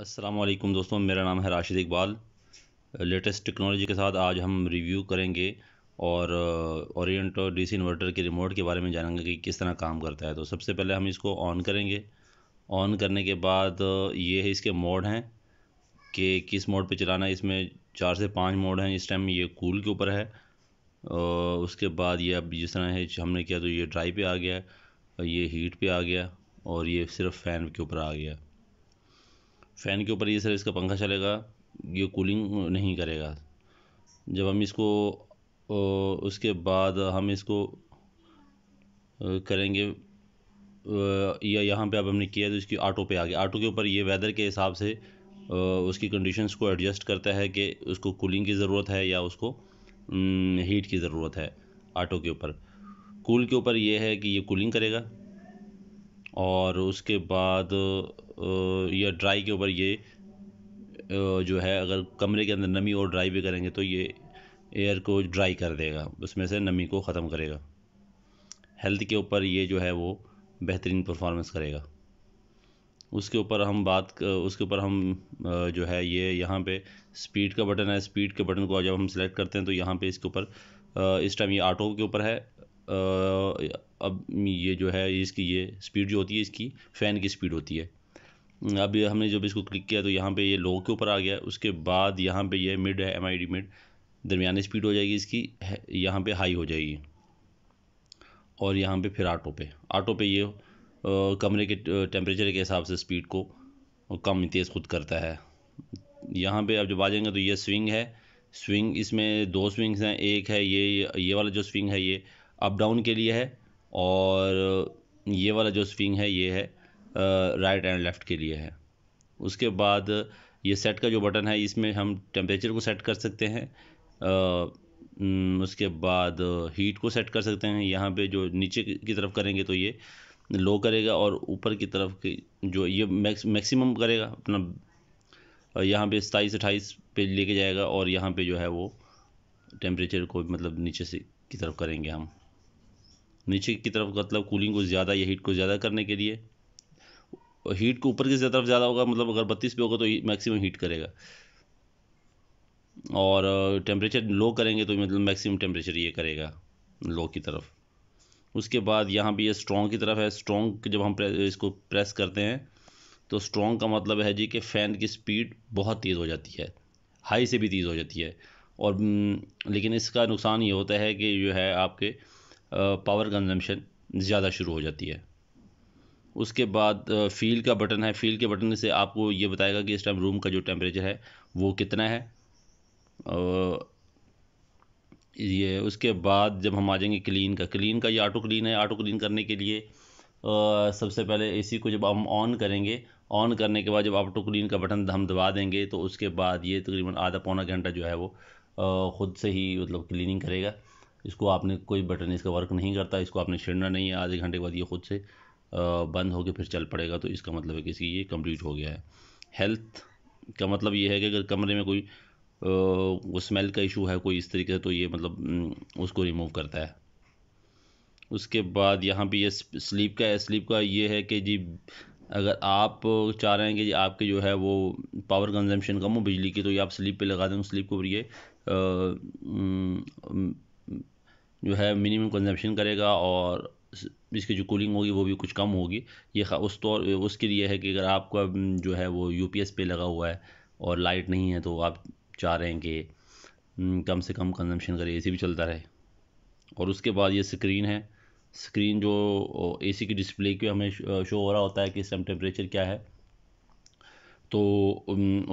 असलम दोस्तों मेरा नाम है राशिद इकबाल लेटेस्ट टेक्नोलॉजी के साथ आज हम रिव्यू करेंगे और ओरिएंट डीसी इन्वर्टर के रिमोट के बारे में जानेंगे कि किस तरह काम करता है तो सबसे पहले हम इसको ऑन करेंगे ऑन करने के बाद ये है इसके मोड हैं कि किस मोड पे चलाना है इसमें चार से पांच मोड हैं इस टाइम ये कूल के ऊपर है उसके बाद ये अब जिस तरह है हमने किया तो ये ड्राई पर आ गया ये हीट पर आ गया और ये सिर्फ फ़ैन के ऊपर आ गया फ़ैन के ऊपर ये सर इसका पंखा चलेगा ये कूलिंग नहीं करेगा जब हम इसको उसके बाद हम इसको करेंगे या यहाँ पे अब हमने किया तो इसकी ऑटो पे आ गया ऑटो के ऊपर ये वेदर के हिसाब से उसकी कंडीशंस को एडजस्ट करता है कि उसको कूलिंग की ज़रूरत है या उसको हीट की ज़रूरत है ऑटो के ऊपर कूल के ऊपर ये है कि ये कूलिंग करेगा और उसके बाद या ड्राई के ऊपर ये जो है अगर कमरे के अंदर नमी और ड्राई भी करेंगे तो ये एयर को ड्राई कर देगा उसमें से नमी को ख़त्म करेगा हेल्थ के ऊपर ये जो है वो बेहतरीन परफॉर्मेंस करेगा उसके ऊपर हम बात उसके ऊपर हम जो है ये यहाँ पे स्पीड का बटन है स्पीड के बटन को जब हम सेलेक्ट करते हैं तो यहाँ पे इसके ऊपर इस टाइम ये ऑटो के ऊपर है अब ये जो है इसकी ये स्पीड जो होती है इसकी फ़ैन की स्पीड होती है अभी हमने जब इसको क्लिक किया तो यहाँ पे ये लो के ऊपर आ गया उसके बाद यहाँ पे ये मिड है एम आई डी मिड दरमिया स्पीड हो जाएगी इसकी यहाँ पे हाई हो जाएगी और यहाँ पे फिर आटो पे आटो पे ये कमरे के टेम्परेचर के हिसाब से स्पीड को कम तेज़ खुद करता है यहाँ पे आप जब आ जाएंगे तो ये स्विंग है स्विंग इसमें दो स्विंग्स हैं एक है ये ये वाला जो स्विंग है ये अप डाउन के लिए है और ये वाला जो स्विंग है ये है राइट एंड लेफ़्ट के लिए है उसके बाद ये सेट का जो बटन है इसमें हम टेम्परेचर को सेट कर सकते हैं उसके बाद हीट को सेट कर सकते हैं यहाँ पे जो नीचे की तरफ करेंगे तो ये लो करेगा और ऊपर की तरफ की जो ये मैक्स मैक्सिमम करेगा अपना यहाँ पे सताईस अट्ठाईस पे लेके जाएगा और यहाँ पे जो है वो टेम्परेचर को मतलब नीचे से की तरफ करेंगे हम नीचे की तरफ मतलब कूलिंग को ज़्यादा या हीट को ज़्यादा करने के लिए और हीट को ऊपर की तरफ ज़्यादा होगा मतलब अगर बत्तीस पे होगा तो मैक्सिमम हीट करेगा और टेम्परेचर लो करेंगे तो मतलब मैक्सिमम टेम्परेचर ये करेगा लो की तरफ उसके बाद यहाँ भी ये स्ट्रॉन्ग की तरफ है स्ट्रॉन्ग जब हम इसको प्रेस करते हैं तो स्ट्रॉन्ग का मतलब है जी कि फ़ैन की स्पीड बहुत तेज़ हो जाती है हाई से भी तेज़ हो जाती है और लेकिन इसका नुकसान ये होता है कि जो है आपके पावर कंजम्पशन ज़्यादा शुरू हो जाती है उसके बाद फ़ील का बटन है फ़ील के बटन से आपको ये बताएगा कि इस टाइम रूम का जो टेम्परेचर है वो कितना है ये उसके बाद जब हम आ जाएंगे क्लीन का क्लीन का ये आटो क्लीन है आटो क्लीन करने के लिए आ, सबसे पहले एसी को जब हम ऑन करेंगे ऑन करने के बाद जब ऑटो क्लीन का बटन हम दबा देंगे तो उसके बाद ये तकरीबन आधा पौना घंटा जो है वो आ, ख़ुद से ही मतलब क्लीनिंग करेगा इसको आपने कोई बटन इसका वर्क नहीं करता इसको आपने छेड़ना नहीं है आधे घंटे के बाद ये ख़ुद से बंद होकर फिर चल पड़ेगा तो इसका मतलब है कि इसकी ये कंप्लीट हो गया है हेल्थ का मतलब ये है कि अगर कमरे में कोई वो स्मेल का इशू है कोई इस तरीके से तो ये मतलब हम्म, उसको रिमूव करता है उसके बाद यहाँ पे ये स्लीप का है स्लीप का ये है कि जी अगर आप चाह रहे हैं कि आपके जो है वो पावर कंजम्पशन कम हो बिजली की तो ये आप स्लीप पे लगा दें स्लीप को ये हम्म, जो है मिनिमम कंजम्पशन करेगा और इसकी जो कूलिंग होगी वो भी कुछ कम होगी ये उस तौर तो उसके लिए है कि अगर आपका जो है वो यू पे लगा हुआ है और लाइट नहीं है तो आप चाह रहे हैं कि कम से कम कंजम्पशन करें एसी भी चलता रहे और उसके बाद ये स्क्रीन है स्क्रीन जो एसी की डिस्प्ले की हमें शो हो रहा होता है कि इस टाइम टेम्परेचर क्या है तो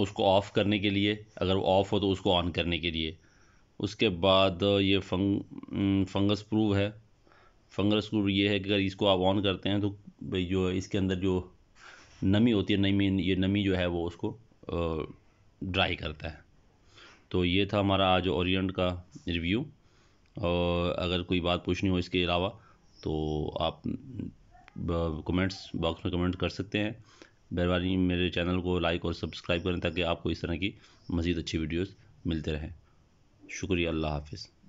उसको ऑफ़ करने के लिए अगर वो ऑफ़ हो तो उसको ऑन करने के लिए उसके बाद ये फंग फंगस प्रूव है फंगल स्क्रू ये है कि अगर इसको आप ऑन करते हैं तो भाई जो इसके अंदर जो नमी होती है नमी ये नमी जो है वो उसको ड्राई करता है तो ये था हमारा आज ओरिएंट का रिव्यू और अगर कोई बात पूछनी हो इसके अलावा तो आप कमेंट्स बॉक्स में कमेंट कर सकते हैं मेहरबानी मेरे चैनल को लाइक और सब्सक्राइब करें ताकि आपको इस तरह की मज़ीद अच्छी वीडियोस मिलते रहें शुक्रिया अल्लाह हाफिज़